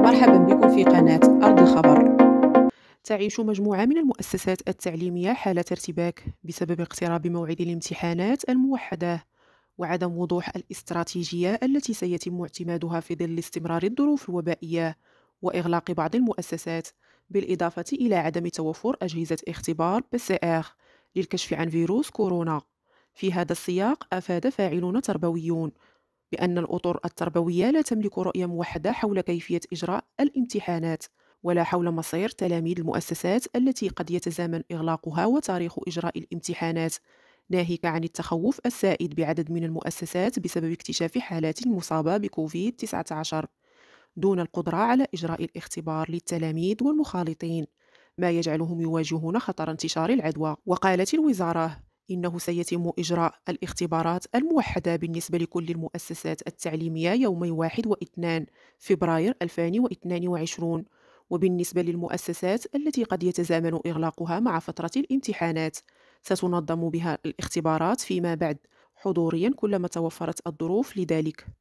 مرحبا بكم في قناة أرض الخبر تعيش مجموعة من المؤسسات التعليمية حالة ارتباك بسبب اقتراب موعد الامتحانات الموحدة وعدم وضوح الاستراتيجية التي سيتم اعتمادها في ظل استمرار الظروف الوبائية وإغلاق بعض المؤسسات بالإضافة إلى عدم توفر أجهزة اختبار PCR للكشف عن فيروس كورونا في هذا السياق أفاد فاعلون تربويون بأن الأطر التربوية لا تملك رؤية موحدة حول كيفية إجراء الامتحانات ولا حول مصير تلاميذ المؤسسات التي قد يتزامن إغلاقها وتاريخ إجراء الامتحانات ناهيك عن التخوف السائد بعدد من المؤسسات بسبب اكتشاف حالات المصابة بكوفيد-19 دون القدرة على إجراء الاختبار للتلاميذ والمخالطين ما يجعلهم يواجهون خطر انتشار العدوى وقالت الوزارة إنه سيتم إجراء الاختبارات الموحدة بالنسبة لكل المؤسسات التعليمية يومي 1 و2 فبراير 2022 وبالنسبة للمؤسسات التي قد يتزامن إغلاقها مع فترة الامتحانات ستنظم بها الاختبارات فيما بعد حضوريا كلما توفرت الظروف لذلك